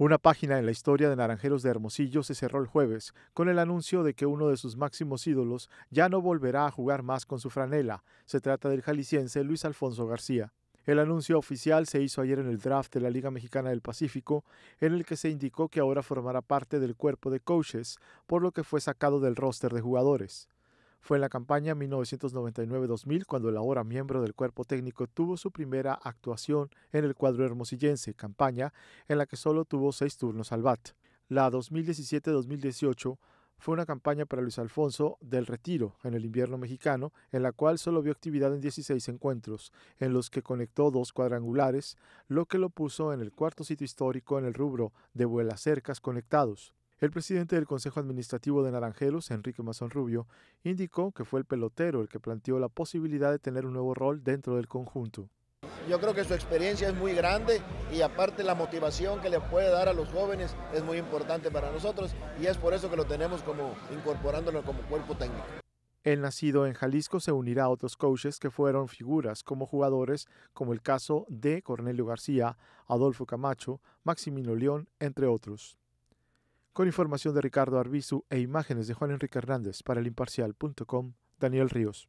Una página en la historia de Naranjeros de Hermosillo se cerró el jueves con el anuncio de que uno de sus máximos ídolos ya no volverá a jugar más con su franela. Se trata del jalisciense Luis Alfonso García. El anuncio oficial se hizo ayer en el draft de la Liga Mexicana del Pacífico, en el que se indicó que ahora formará parte del cuerpo de coaches, por lo que fue sacado del roster de jugadores. Fue en la campaña 1999-2000 cuando el ahora miembro del cuerpo técnico tuvo su primera actuación en el cuadro hermosillense, campaña en la que solo tuvo seis turnos al BAT. La 2017-2018 fue una campaña para Luis Alfonso del Retiro en el invierno mexicano, en la cual solo vio actividad en 16 encuentros, en los que conectó dos cuadrangulares, lo que lo puso en el cuarto sitio histórico en el rubro de vuelas cercas conectados. El presidente del Consejo Administrativo de Naranjeros, Enrique Mazón Rubio, indicó que fue el pelotero el que planteó la posibilidad de tener un nuevo rol dentro del conjunto. Yo creo que su experiencia es muy grande y aparte la motivación que le puede dar a los jóvenes es muy importante para nosotros y es por eso que lo tenemos como incorporándolo como cuerpo técnico. El nacido en Jalisco se unirá a otros coaches que fueron figuras como jugadores, como el caso de Cornelio García, Adolfo Camacho, Maximino León, entre otros. Con información de Ricardo Arbizu e imágenes de Juan Enrique Hernández para el imparcial.com, Daniel Ríos.